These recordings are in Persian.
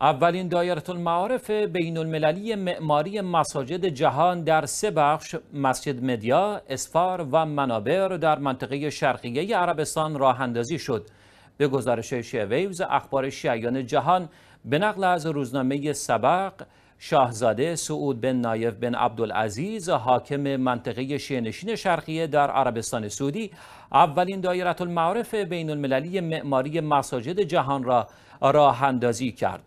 اولین دایره المعارف بین المللی معماری مساجد جهان در سه بخش مسجد مدیا، اسفار و منابر در منطقه شرقیه عربستان راه اندازی شد. به گزارش شیویوز اخبار شیعیان جهان به نقل از روزنامه سبق شاهزاده سعود بن نایف بن عبدالعزیز حاکم منطقه شینشین شرقیه در عربستان سعودی اولین دایره المعارف بین المللی معماری مساجد جهان را راه اندازی کرد.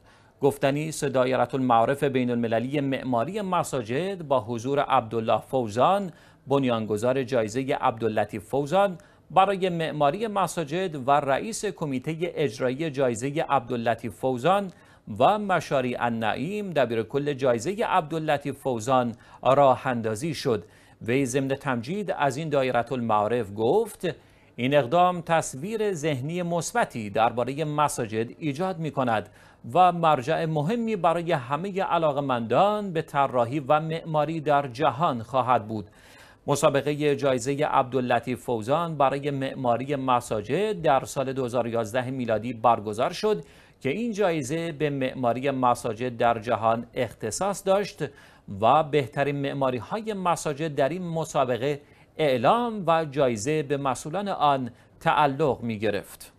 گفتنی صدایرت المعارف بین المللی معماری مساجد با حضور عبدالله فوزان بنیانگذار جایزه عبداللطیف فوزان برای معماری مساجد و رئیس کمیته اجرایی جایزه عبداللطیف فوزان و مشاری النعیم دبیر کل جایزه عبداللطیف فوزان راه اندازی شد وی ضمن تمجید از این دایره المعارف گفت این اقدام تصویر ذهنی مثبتی درباره مساجد ایجاد می کند و مرجع مهمی برای همه علاقمندان به طراحی و معماری در جهان خواهد بود. مسابقه جایزه عبداللطیف فوزان برای معماری مساجد در سال 2011 میلادی برگزار شد که این جایزه به معماری مساجد در جهان اختصاص داشت و بهترین معماری های مساجد در این مسابقه اعلام و جایزه به مسئولان آن تعلق می گرفت.